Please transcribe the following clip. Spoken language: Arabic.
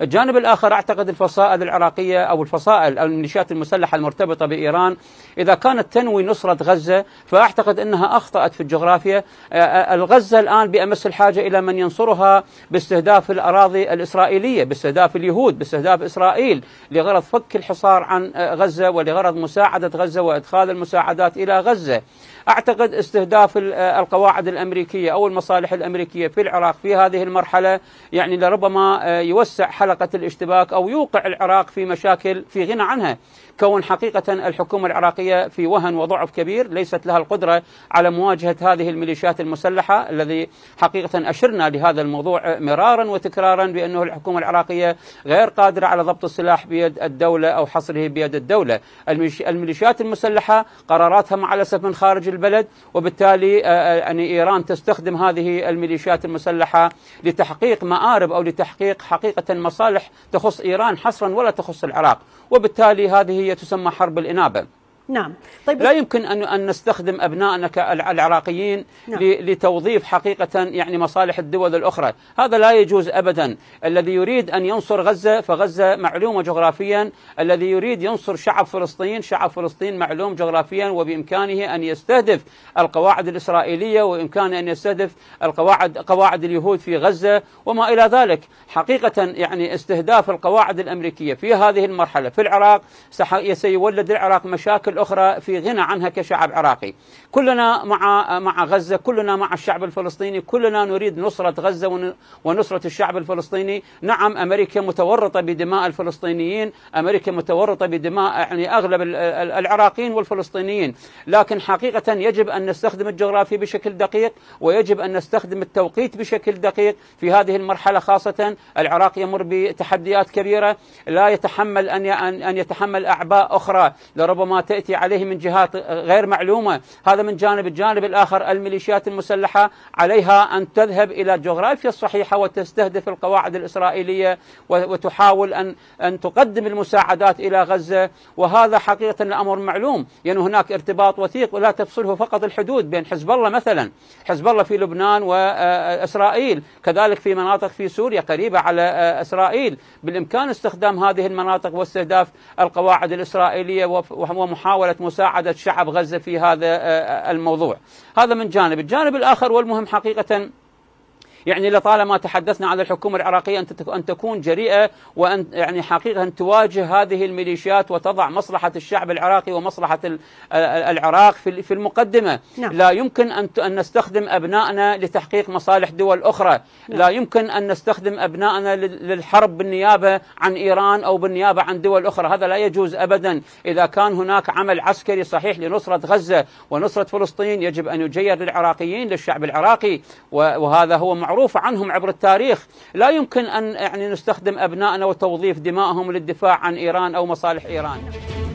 الجانب الآخر أعتقد الفصائل العراقية أو الفصائل أو الميليشيات المسلحة المرتبطة بإيران إذا كانت تنوي نصرة غزة فأعتقد أنها أخطأت في الجغرافيا الغزة آه، آه، الآن بأمس الحاجة إلى من ينصرها باستهداف الأراضي الإسرائيلية باستهداف اليهود باستهداف إسرائيل لغرض فك الحصار عن آه، غزة ولغرض مساعدة غزة وإدخال المساعدات إلى غزة اعتقد استهداف آه، القواعد الامريكيه او المصالح الامريكيه في العراق في هذه المرحله يعني لربما آه، يوسع حلقه الاشتباك او يوقع العراق في مشاكل في غنى عنها كون حقيقه الحكومه العراقيه في وهن وضعف كبير ليست لها القدره على مواجهه هذه الميليشيات المسلحه الذي حقيقه اشرنا لهذا الموضوع آه، مرارا وتكرارا بانه الحكومه العراقيه غير قادره على ضبط السلاح بيد الدوله او حصره بيد الدوله الميليشيات المسلحه قراراتها مع الاسف من خارج البلد وبالتالي آه، آه، يعني إيران تستخدم هذه الميليشيات المسلحة لتحقيق مآرب أو لتحقيق حقيقة مصالح تخص إيران حصرا ولا تخص العراق وبالتالي هذه هي تسمى حرب الإنابة نعم طيب لا يمكن أن أن نستخدم أبنائنا العراقيين نعم. لتوظيف حقيقة يعني مصالح الدول الأخرى هذا لا يجوز أبدا الذي يريد أن ينصر غزة فغزة معلومة جغرافيا الذي يريد ينصر شعب فلسطين شعب فلسطين معلوم جغرافيا وبإمكانه أن يستهدف القواعد الإسرائيلية وإمكانه أن يستهدف القواعد قواعد اليهود في غزة وما إلى ذلك حقيقة يعني استهداف القواعد الأمريكية في هذه المرحلة في العراق سيولد العراق مشاكل الأخرى في غنى عنها كشعب عراقي كلنا مع مع غزة كلنا مع الشعب الفلسطيني كلنا نريد نصرة غزة ونصرة الشعب الفلسطيني نعم أمريكا متورطة بدماء الفلسطينيين أمريكا متورطة بدماء يعني أغلب العراقيين والفلسطينيين لكن حقيقة يجب أن نستخدم الجغرافيا بشكل دقيق ويجب أن نستخدم التوقيت بشكل دقيق في هذه المرحلة خاصة العراق يمر بتحديات كبيرة لا يتحمل أن أن يتحمل أعباء أخرى لربما تأتي التي عليه من جهات غير معلومة هذا من جانب الجانب الآخر الميليشيات المسلحة عليها أن تذهب إلى الجغرافيا الصحيحة وتستهدف القواعد الإسرائيلية وتحاول أن أن تقدم المساعدات إلى غزة وهذا حقيقة الأمر معلوم يعني هناك ارتباط وثيق ولا تفصله فقط الحدود بين حزب الله مثلا حزب الله في لبنان وإسرائيل كذلك في مناطق في سوريا قريبة على إسرائيل بالإمكان استخدام هذه المناطق واستهداف القواعد الإسرائيلية ومحاولة محاولة مساعدة شعب غزة في هذا آه، آه، الموضوع هذا من جانب الجانب الآخر والمهم حقيقة يعني لطالما تحدثنا على الحكومة العراقية أن تكون جريئة وأن يعني حقيقة أن تواجه هذه الميليشيات وتضع مصلحة الشعب العراقي ومصلحة العراق في المقدمة نعم. لا يمكن أن نستخدم أبنائنا لتحقيق مصالح دول أخرى نعم. لا يمكن أن نستخدم أبنائنا للحرب بالنيابة عن إيران أو بالنيابة عن دول أخرى هذا لا يجوز أبدا إذا كان هناك عمل عسكري صحيح لنصرة غزة ونصرة فلسطين يجب أن يجير للعراقيين للشعب العراقي وهذا هو معروف معروفة عنهم عبر التاريخ لا يمكن أن يعني نستخدم أبنائنا وتوظيف دمائهم للدفاع عن إيران أو مصالح إيران